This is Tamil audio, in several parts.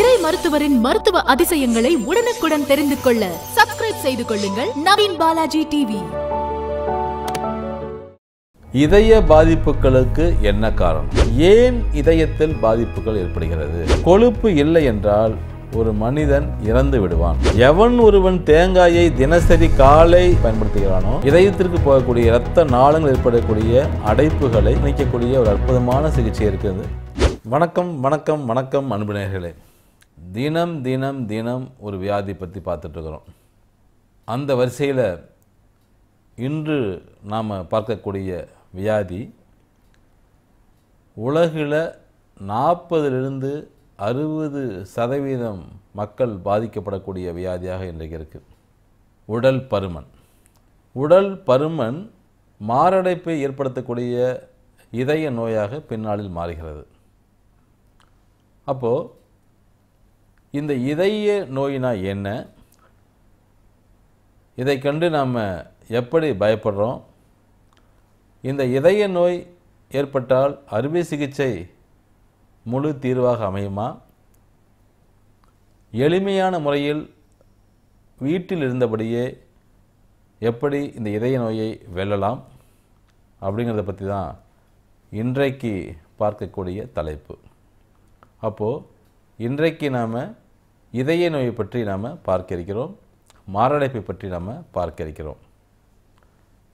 இறை மருத்துவரின் மருத்துவ அதிசயங்களை உடனுக்குடன் தெரிந்து கொள்ள சப்ஸ்கிரைப் செய்து கொள்ளுங்கள் நவீன் பாலாஜி டிவி இதய பாதிப்புகளுக்கு என்ன காரணம் ஏன் இதயத்தில் பாதிப்புகள் ஏற்படுகிறது கொழுப்பு இல்லை என்றால் ஒரு மனிதன் இறந்து விடுவான் எவன் ஒருவன் தேங்காயை தினசரி காலை பயன்படுத்துகிறானோ இதயத்திற்கு போகக்கூடிய இரத்த நாளங்கள் ஏற்படக்கூடிய அடைப்புகளை நீக்கக்கூடிய ஒரு அற்புதமான சிகிச்சை இருக்கிறது வணக்கம் வணக்கம் வணக்கம் அன்பு நேர்களே தினம் தினம் தினம் ஒரு வியாதி பற்றி பார்த்துட்ருக்குறோம் அந்த வரிசையில் இன்று நாம் பார்க்கக்கூடிய வியாதி உலகில் நாற்பதுலேருந்து அறுபது சதவீதம் மக்கள் பாதிக்கப்படக்கூடிய வியாதியாக இன்றைக்கு இருக்குது உடல் பருமன் உடல் பருமன் மாரடைப்பை ஏற்படுத்தக்கூடிய இதய நோயாக பின்னாளில் மாறுகிறது அப்போது இந்த இதய நோயினா என்ன இதை கண்டு நாம் எப்படி பயப்படுறோம் இந்த இதய நோய் ஏற்பட்டால் அறுவை சிகிச்சை முழு தீர்வாக அமையுமா எளிமையான முறையில் வீட்டில் இருந்தபடியே எப்படி இந்த இதய நோயை வெல்லலாம் அப்படிங்கிறத பற்றி தான் இன்றைக்கு பார்க்கக்கூடிய தலைப்பு அப்போது இன்றைக்கு நாம் இதய நோயை பற்றி நாம் பார்க்க இருக்கிறோம் மாரடைப்பை பற்றி நாம் பார்க்க இருக்கிறோம்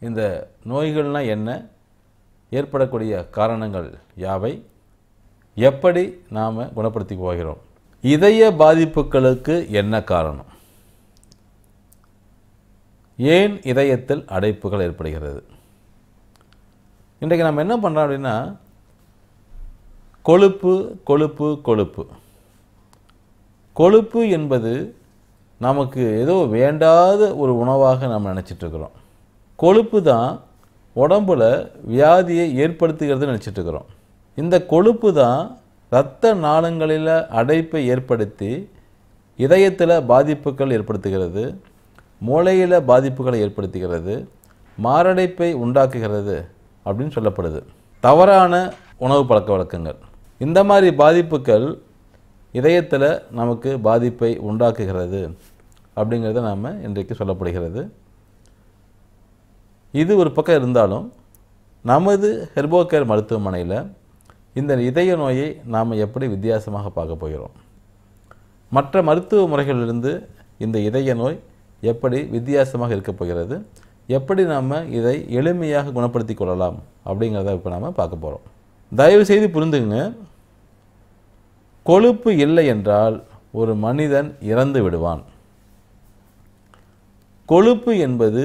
இந்த நோய்கள்னால் என்ன ஏற்படக்கூடிய காரணங்கள் யாவை எப்படி நாம் குணப்படுத்தி போகிறோம் இதய பாதிப்புகளுக்கு என்ன காரணம் ஏன் இதயத்தில் அடைப்புகள் ஏற்படுகிறது இன்றைக்கு நம்ம என்ன பண்ணுறோம் அப்படின்னா கொழுப்பு கொழுப்பு கொழுப்பு கொழுப்பு என்பது நமக்கு ஏதோ வேண்டாத ஒரு உணவாக நாம் நினச்சிட்ருக்குறோம் கொழுப்பு தான் உடம்பில் வியாதியை ஏற்படுத்துகிறது நினச்சிட்ருக்குறோம் இந்த கொழுப்பு தான் இரத்த நாளங்களில் அடைப்பை ஏற்படுத்தி இதயத்தில் பாதிப்புகள் ஏற்படுத்துகிறது மூளையில் பாதிப்புகளை ஏற்படுத்துகிறது மாரடைப்பை உண்டாக்குகிறது அப்படின்னு சொல்லப்படுது தவறான உணவு பழக்க வழக்கங்கள் இந்த மாதிரி பாதிப்புகள் இதயத்தில் நமக்கு பாதிப்பை உண்டாக்குகிறது அப்படிங்கிறத நாம் இன்றைக்கு சொல்லப்படுகிறது இது ஒரு பக்கம் இருந்தாலும் நமது ஹெர்போகேர் மருத்துவமனையில் இந்த இதய நோயை நாம் எப்படி வித்தியாசமாக பார்க்க போகிறோம் மற்ற மருத்துவ முறைகளிலிருந்து இந்த இதய நோய் எப்படி வித்தியாசமாக இருக்கப் போகிறது எப்படி நாம் இதை எளிமையாக குணப்படுத்தி கொள்ளலாம் அப்படிங்கிறத இப்போ நாம் பார்க்க போகிறோம் தயவுசெய்து புரிந்துங்க கொழுப்பு இல்லை என்றால் ஒரு மனிதன் இறந்து விடுவான் கொழுப்பு என்பது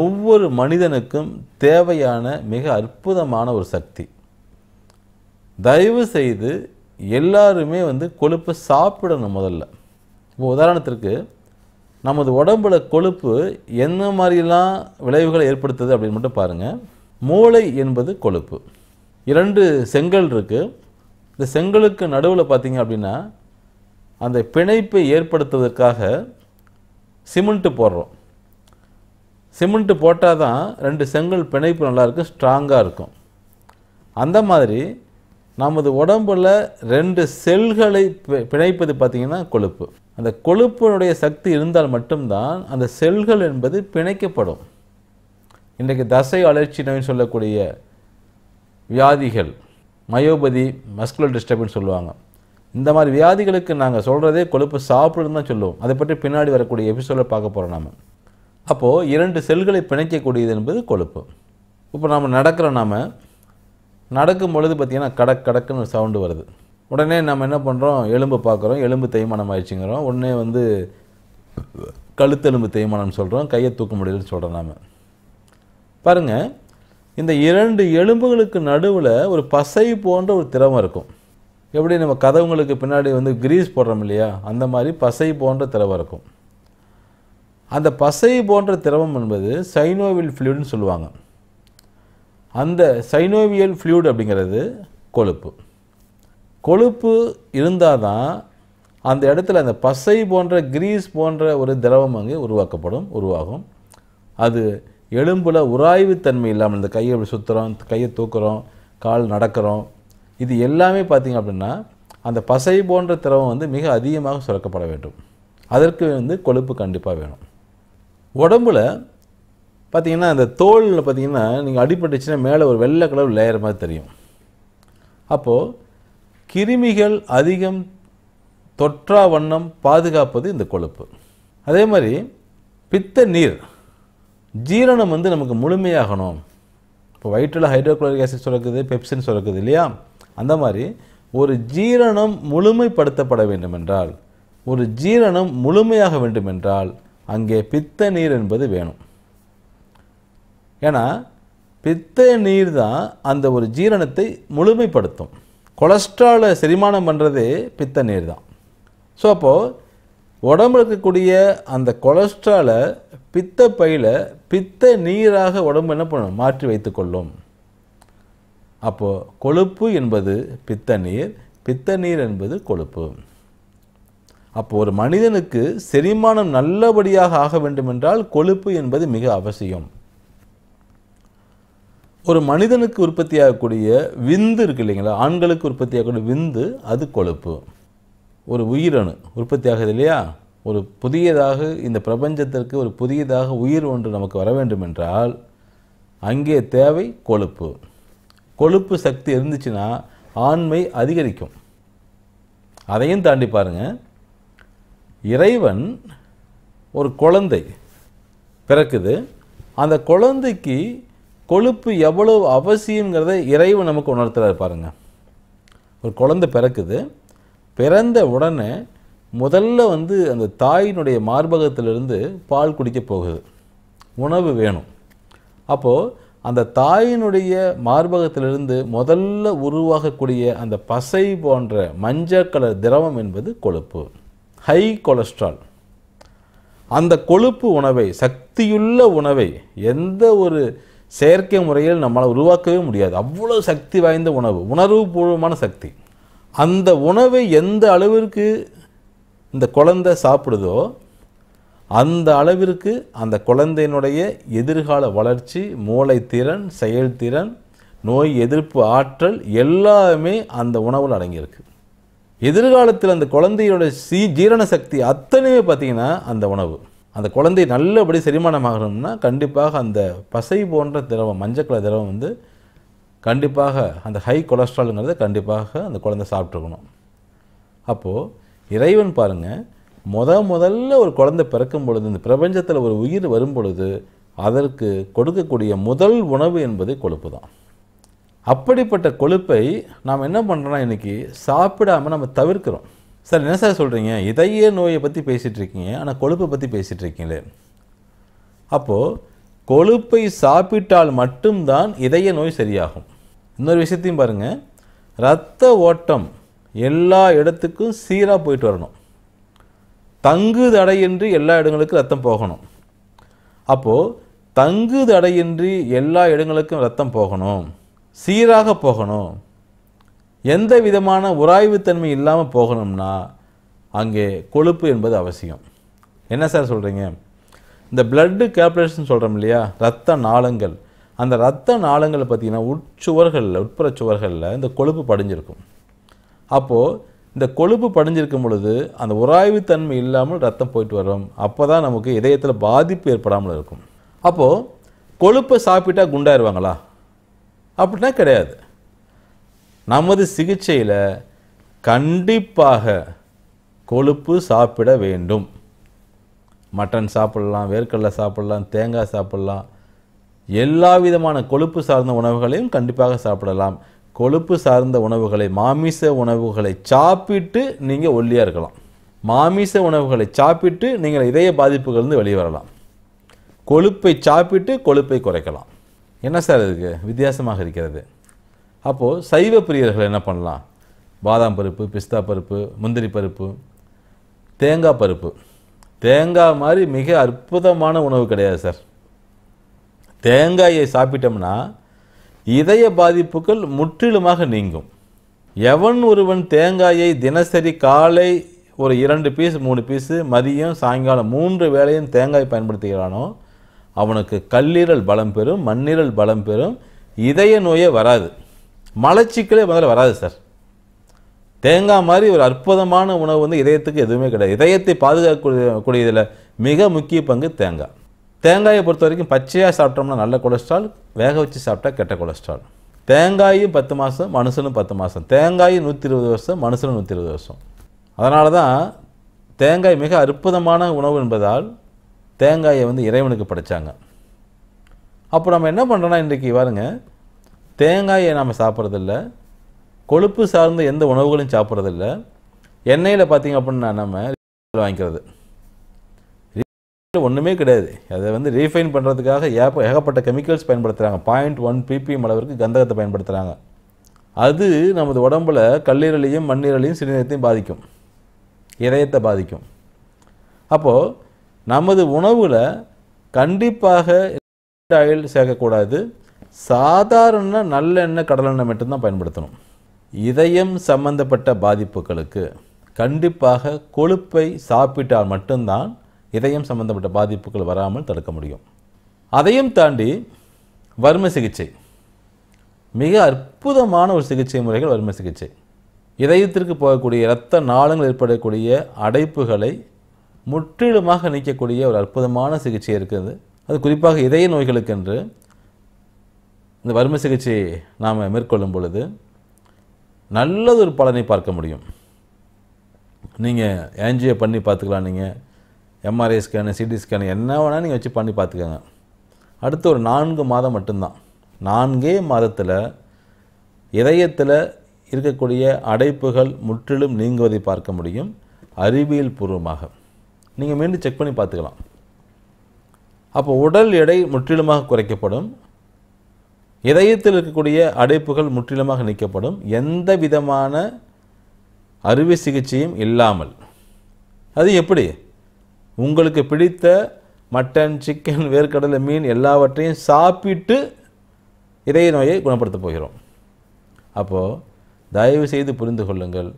ஒவ்வொரு மனிதனுக்கும் தேவையான மிக அற்புதமான ஒரு சக்தி தயவு செய்து எல்லாருமே வந்து கொழுப்பு சாப்பிடணும் முதல்ல இப்போ உதாரணத்திற்கு நமது உடம்புல கொழுப்பு என்ன மாதிரிலாம் விளைவுகளை ஏற்படுத்துது அப்படின்னு மட்டும் பாருங்கள் மூளை என்பது கொழுப்பு இரண்டு செங்கல் இருக்குது இந்த செங்கலுக்கு நடுவில் பார்த்தீங்க அப்படின்னா அந்த பிணைப்பை ஏற்படுத்துவதற்காக சிமெண்ட்டு போடுறோம் சிமெண்ட்டு போட்டால் தான் ரெண்டு செங்கல் பிணைப்பு நல்லாயிருக்கும் ஸ்ட்ராங்காக இருக்கும் அந்த மாதிரி நமது உடம்பில் ரெண்டு செல்களை பிணைப்பது பார்த்திங்கன்னா கொழுப்பு அந்த கொழுப்பினுடைய சக்தி இருந்தால் மட்டும்தான் அந்த செல்கள் என்பது பிணைக்கப்படும் இன்றைக்கு தசை வளர்ச்சி நோய் சொல்லக்கூடிய வியாதிகள் மயோபதி மஸ்குலர் டிஸ்டர்பன்ஸ் சொல்லுவாங்க இந்த மாதிரி வியாதிகளுக்கு நாங்கள் சொல்கிறதே கொழுப்பு சாப்பிடுன்னு தான் சொல்லுவோம் அதை பற்றி பின்னாடி வரக்கூடிய எபிசோடில் பார்க்க போகிறோம் நாம் அப்போது இரண்டு செல்களை பிணைக்கக்கூடியது என்பது கொழுப்பு இப்போ நாம் நடக்கிறோம் நாம் நடக்கும் பொழுது பார்த்திங்கன்னா கடக் கடக்குன்னு ஒரு சவுண்டு வருது உடனே நம்ம என்ன பண்ணுறோம் எலும்பு பார்க்குறோம் எலும்பு தேய்மானம் ஆயிடுச்சுங்கிறோம் உடனே வந்து கழுத்தெலும்பு தேய்மானம்னு சொல்கிறோம் கையை தூக்க முடியலன்னு சொல்கிறோம் நாம் பாருங்கள் இந்த இரண்டு எலும்புகளுக்கு நடுவில் ஒரு பசை போன்ற ஒரு திறமை இருக்கும் எப்படி நம்ம கதவுங்களுக்கு பின்னாடி வந்து கிரீஸ் போடுறோம் இல்லையா அந்த மாதிரி பசை போன்ற திரவம் இருக்கும் அந்த பசை போன்ற திரவம் என்பது சைனோவியல் ஃப்ளூடுன்னு சொல்லுவாங்க அந்த சைனோவியல் ஃப்ளூடு அப்படிங்கிறது கொழுப்பு கொழுப்பு இருந்தால் தான் அந்த இடத்துல அந்த பசை போன்ற கிரீஸ் போன்ற ஒரு திரவம் அங்கே உருவாக்கப்படும் உருவாகும் அது எலும்பில் உராய்வுத்தன்மை இல்லாமல் இந்த கையை அப்படி சுற்றுறோம் கையை தூக்குறோம் கால் நடக்கிறோம் இது எல்லாமே பார்த்திங்க அப்படின்னா அந்த பசை போன்ற திரவம் வந்து மிக அதிகமாக சுரக்கப்பட வேண்டும் அதற்கு வந்து கொழுப்பு கண்டிப்பாக வேணும் உடம்பில் பார்த்திங்கன்னா அந்த தோலில் பார்த்திங்கன்னா நீங்கள் அடிப்பட்டுச்சுன்னா மேலே ஒரு வெள்ளை கலர் லேயர் மாதிரி தெரியும் அப்போது கிருமிகள் அதிகம் தொற்றா வண்ணம் பாதுகாப்பது இந்த கொழுப்பு அதே மாதிரி பித்த நீர் ஜீரணம் வந்து நமக்கு முழுமையாகணும் இப்போ வயிற்றில் ஹைட்ரோக்ளோரிக் ஆசிட் சுரக்குது பெப்சின் சுரக்குது இல்லையா அந்த மாதிரி ஒரு ஜீரணம் முழுமைப்படுத்தப்பட வேண்டுமென்றால் ஒரு ஜீரணம் முழுமையாக வேண்டுமென்றால் அங்கே பித்த நீர் என்பது வேணும் ஏன்னா பித்த நீர் தான் அந்த ஒரு ஜீரணத்தை முழுமைப்படுத்தும் கொலஸ்ட்ராலை செரிமானம் பண்ணுறதே பித்த நீர் தான் ஸோ அப்போது உடம்பு இருக்கக்கூடிய அந்த கொலஸ்ட்ராலை பித்த பையில் பித்த நீராக உடம்பு என்ன பண்ணும் மாற்றி வைத்துக்கொள்ளும் அப்போது கொழுப்பு என்பது பித்த நீர் பித்த நீர் என்பது கொழுப்பு அப்போ ஒரு மனிதனுக்கு செரிமானம் நல்லபடியாக ஆக வேண்டுமென்றால் கொழுப்பு என்பது மிக அவசியம் ஒரு மனிதனுக்கு உற்பத்தியாகக்கூடிய விந்து இருக்கு இல்லைங்களா ஆண்களுக்கு உற்பத்தியாகக்கூடிய விந்து அது கொழுப்பு ஒரு உயிரணு உற்பத்தி ஆகுது இல்லையா ஒரு புதியதாக இந்த பிரபஞ்சத்திற்கு ஒரு புதியதாக உயிர் ஒன்று நமக்கு வர வேண்டும் என்றால் அங்கே தேவை கொழுப்பு கொழுப்பு சக்தி இருந்துச்சுன்னா ஆண்மை அதிகரிக்கும் அதையும் தாண்டி பாருங்கள் இறைவன் ஒரு குழந்தை பிறக்குது அந்த குழந்தைக்கு கொழுப்பு எவ்வளவு அவசியங்கிறத இறைவன் நமக்கு உணர்த்துறாரு பாருங்கள் ஒரு குழந்தை பிறக்குது பிறந்த உடனே முதல்ல வந்து அந்த தாயினுடைய மார்பகத்திலிருந்து பால் குடிக்க போகுது உணவு வேணும் அப்போது அந்த தாயினுடைய மார்பகத்திலிருந்து முதல்ல உருவாகக்கூடிய அந்த பசை போன்ற மஞ்சள் கலர் திரவம் என்பது கொழுப்பு ஹை கொலஸ்ட்ரால் அந்த கொழுப்பு உணவை சக்தியுள்ள உணவை எந்த ஒரு செயற்கை முறையில் நம்மளால் உருவாக்கவே முடியாது அவ்வளோ சக்தி வாய்ந்த உணவு உணர்வுபூர்வமான சக்தி அந்த உணவை எந்த அளவிற்கு இந்த குழந்தை சாப்பிடுதோ அந்த அளவிற்கு அந்த குழந்தையினுடைய எதிர்கால வளர்ச்சி மூளைத்திறன் செயல்திறன் நோய் எதிர்ப்பு ஆற்றல் எல்லாமே அந்த உணவில் அடங்கியிருக்கு எதிர்காலத்தில் அந்த குழந்தையோட சீ ஜீரண சக்தி அத்தனையுமே பார்த்திங்கன்னா அந்த உணவு அந்த குழந்தை நல்லபடி செரிமானம் ஆகணும்னா கண்டிப்பாக அந்த பசை போன்ற திரவம் மஞ்சக்கலை திரவம் வந்து கண்டிப்பாக அந்த ஹை கொலஸ்ட்ராலுங்கிறத கண்டிப்பாக அந்த குழந்தை சாப்பிட்ருக்கணும் அப்போது இறைவன் பாருங்கள் முத முதல்ல ஒரு குழந்தை பிறக்கும் பொழுது இந்த பிரபஞ்சத்தில் ஒரு உயிர் வரும் பொழுது அதற்கு கொடுக்கக்கூடிய முதல் உணவு என்பது கொழுப்பு தான் அப்படிப்பட்ட கொழுப்பை நாம் என்ன பண்ணுறோன்னா இன்றைக்கி சாப்பிடாமல் நம்ம தவிர்க்கிறோம் சார் என்ன சார் சொல்கிறீங்க இதையே நோயை பற்றி பேசிகிட்டு இருக்கீங்க ஆனால் கொழுப்பை பற்றி பேசிகிட்டு இருக்கீங்களே அப்போது கொழுப்பை சாப்பிட்டால் மட்டும்தான் இதய நோய் சரியாகும் இன்னொரு விஷயத்தையும் பாருங்கள் இரத்த ஓட்டம் எல்லா இடத்துக்கும் சீராக போயிட்டு வரணும் தங்கு தடையின்றி எல்லா இடங்களுக்கும் ரத்தம் போகணும் அப்போது தங்கு தடையின்றி எல்லா இடங்களுக்கும் ரத்தம் போகணும் சீராக போகணும் எந்த விதமான உராய்வுத்தன்மை இல்லாமல் போகணும்னா அங்கே கொழுப்பு என்பது அவசியம் என்ன சார் சொல்கிறீங்க இந்த பிளட்டு கேப்ரேஷன் சொல்கிறோம் இல்லையா ரத்த நாளங்கள் அந்த ரத்த நாளங்களை பார்த்திங்கன்னா உட்சுவர்களில் உட்புற சுவர்களில் இந்த கொழுப்பு படிஞ்சிருக்கும் அப்போது இந்த கொழுப்பு படிஞ்சிருக்கும் பொழுது அந்த உராய்வுத்தன்மை இல்லாமல் ரத்தம் போயிட்டு வரும் அப்போ தான் நமக்கு இதயத்தில் பாதிப்பு ஏற்படாமல் இருக்கும் அப்போது கொழுப்பை சாப்பிட்டா குண்டாயிருவாங்களா அப்படின்னா கிடையாது நமது சிகிச்சையில் கண்டிப்பாக கொழுப்பு சாப்பிட வேண்டும் மட்டன் சாப்பிட்லாம் வேர்க்கடலை சாப்பிட்லாம் தேங்காய் சாப்பிட்லாம் எல்லா விதமான கொழுப்பு சார்ந்த உணவுகளையும் கண்டிப்பாக சாப்பிடலாம் கொழுப்பு சார்ந்த உணவுகளை மாமிச உணவுகளை சாப்பிட்டு நீங்கள் ஒல்லியாக இருக்கலாம் மாமிச உணவுகளை சாப்பிட்டு நீங்கள் இதய பாதிப்புகள்ந்து வெளியே வரலாம் கொழுப்பை சாப்பிட்டு கொழுப்பை குறைக்கலாம் என்ன சார் இதுக்கு வித்தியாசமாக இருக்கிறது அப்போது சைவ பிரியர்கள் என்ன பண்ணலாம் பாதாம் பருப்பு பிஸ்தா பருப்பு முந்திரி பருப்பு தேங்காய் பருப்பு தேங்காய் மாதிரி மிக அற்புதமான உணவு கிடையாது சார் தேங்காயை சாப்பிட்டோம்னா இதய பாதிப்புகள் முற்றிலுமாக நீங்கும் எவன் ஒருவன் தேங்காயை தினசரி காலை ஒரு இரண்டு பீஸ் மூணு பீஸு மதியம் சாயங்காலம் மூன்று வேளையும் தேங்காய் பயன்படுத்துகிறானோ அவனுக்கு கல்லீரல் பலம் பெறும் மண்ணீரல் பலம் பெறும் இதய நோயே வராது மலச்சிக்கலே முதல்ல வராது சார் தேங்காய் மாதிரி ஒரு அற்புதமான உணவு வந்து இதயத்துக்கு எதுவுமே கிடையாது இதயத்தை பாதுகாக்கக்கூடியதில் மிக முக்கிய பங்கு தேங்காய் தேங்காயை பொறுத்த வரைக்கும் பச்சையாக சாப்பிட்டோம்னா நல்ல கொலஸ்ட்ரால் வேக வச்சு சாப்பிட்டா கெட்ட கொலஸ்ட்ரால் தேங்காயும் பத்து மாதம் மனுஷனும் பத்து மாதம் தேங்காயும் நூற்றி இருபது வருஷம் மனுஷனும் நூற்றி இருபது வருஷம் அதனால தான் தேங்காய் மிக அற்புதமான உணவு என்பதால் தேங்காயை வந்து இறைவனுக்கு படைத்தாங்க அப்போ நம்ம என்ன பண்ணுறோன்னா இன்றைக்கி பாருங்கள் தேங்காயை நாம் சாப்பிட்றதில்லை கொழுப்பு சார்ந்த எந்த உணவுகளையும் சாப்பிட்றதில்ல எண்ணெயில் பார்த்திங்க அப்படின்னா நம்ம வாங்கிக்கிறது ஒன்றுமே கிடையாது அதை வந்து ரீஃபைன் பண்ணுறதுக்காக ஏப்ப ஏகப்பட்ட கெமிக்கல்ஸ் பயன்படுத்துகிறாங்க பாயிண்ட் ஒன் பிபிஎம் அளவிற்கு கந்தகத்தை பயன்படுத்துகிறாங்க அது நமது உடம்பில் கல்லீரலையும் மண்ணீரலையும் சிறுநீரத்தையும் பாதிக்கும் இதயத்தை பாதிக்கும் அப்போது நமது உணவில் கண்டிப்பாக ஆயில் சேர்க்கக்கூடாது சாதாரண நல்லெண்ணெய் கடலெண்ணெய் மட்டும்தான் பயன்படுத்தணும் இதயம் சம்பந்தப்பட்ட பாதிப்புகளுக்கு கண்டிப்பாக கொழுப்பை சாப்பிட்டால் மட்டும்தான் இதயம் சம்பந்தப்பட்ட பாதிப்புகள் வராமல் தடுக்க முடியும் அதையும் தாண்டி வறும சிகிச்சை மிக அற்புதமான ஒரு சிகிச்சை முறைகள் வறுமை சிகிச்சை இதயத்திற்கு போகக்கூடிய இரத்த நாளங்கள் ஏற்படக்கூடிய அடைப்புகளை முற்றிலுமாக நீக்கக்கூடிய ஒரு அற்புதமான சிகிச்சை இருக்குது அது குறிப்பாக இதய நோய்களுக்கென்று இந்த வறுமை சிகிச்சையை நாம் மேற்கொள்ளும் பொழுது நல்லது ஒரு பலனை பார்க்க முடியும் நீங்கள் ஏன்ஜிஓ பண்ணி பார்த்துக்கலாம் நீங்கள் எம்ஆர்ஐ ஸ்கேனு சிடி ஸ்கேனு என்ன வேணால் நீங்கள் வச்சு பண்ணி பார்த்துக்கோங்க அடுத்து ஒரு நான்கு மாதம் மட்டும்தான் நான்கே மாதத்தில் இதயத்தில் இருக்கக்கூடிய அடைப்புகள் முற்றிலும் நீங்குவதை பார்க்க முடியும் அறிவியல் பூர்வமாக நீங்கள் மீண்டும் செக் பண்ணி பார்த்துக்கலாம் அப்போ உடல் எடை முற்றிலுமாக குறைக்கப்படும் இதயத்தில் இருக்கக்கூடிய அடைப்புகள் முற்றிலுமாக நீக்கப்படும் எந்த விதமான அறுவை சிகிச்சையும் இல்லாமல் அது எப்படி உங்களுக்கு பிடித்த மட்டன் சிக்கன் வேர்க்கடலை மீன் எல்லாவற்றையும் சாப்பிட்டு இதய நோயை குணப்படுத்த போகிறோம் அப்போது தயவு செய்து புரிந்து கொள்ளுங்கள்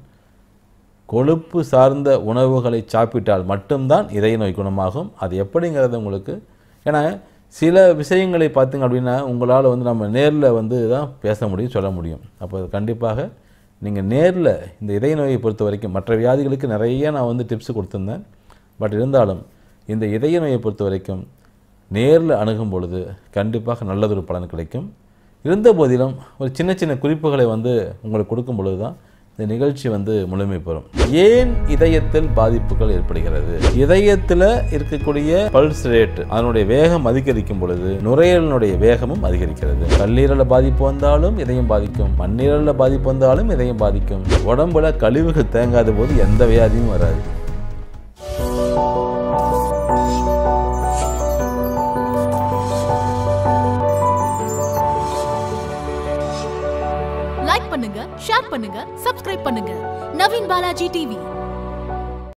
கொழுப்பு சார்ந்த உணவுகளை சாப்பிட்டால் மட்டும்தான் இதய நோய் குணமாகும் அது எப்படிங்கிறது உங்களுக்கு ஏன்னா சில விஷயங்களை பார்த்திங்க அப்படின்னா உங்களால் வந்து நம்ம நேரில் வந்து தான் பேச முடியும் சொல்ல முடியும் அப்போ கண்டிப்பாக நீங்கள் நேரில் இந்த இதய நோயை பொறுத்த வரைக்கும் மற்ற வியாதிகளுக்கு நிறைய நான் வந்து டிப்ஸ் கொடுத்துருந்தேன் பட் இருந்தாலும் இந்த இதய நோயை பொறுத்த வரைக்கும் நேரில் அணுகும் பொழுது கண்டிப்பாக நல்லதொரு பலன் கிடைக்கும் இருந்த போதிலும் ஒரு சின்ன சின்ன குறிப்புகளை வந்து உங்களுக்கு கொடுக்கும் பொழுது தான் இந்த நிகழ்ச்சி வந்து முழுமை பெறும் ஏன் இதயத்தில் பாதிப்புகள் ஏற்படுகிறது இதயத்தில் இருக்கக்கூடிய பல்ஸ் ரேட் அதனுடைய வேகம் அதிகரிக்கும் பொழுது நுரையீரலினுடைய வேகமும் அதிகரிக்கிறது கல்லீரல பாதிப்பு வந்தாலும் இதயம் பாதிக்கும் மண்ணீரல பாதிப்பு வந்தாலும் இதயம் பாதிக்கும் உடம்புல கழிவுகள் தேங்காத போது எந்த வியாதியும் வராது பண்ணுங்க சப்ஸ்கிரைப் பண்ணுங்க நவீன் பாலாஜி டிவி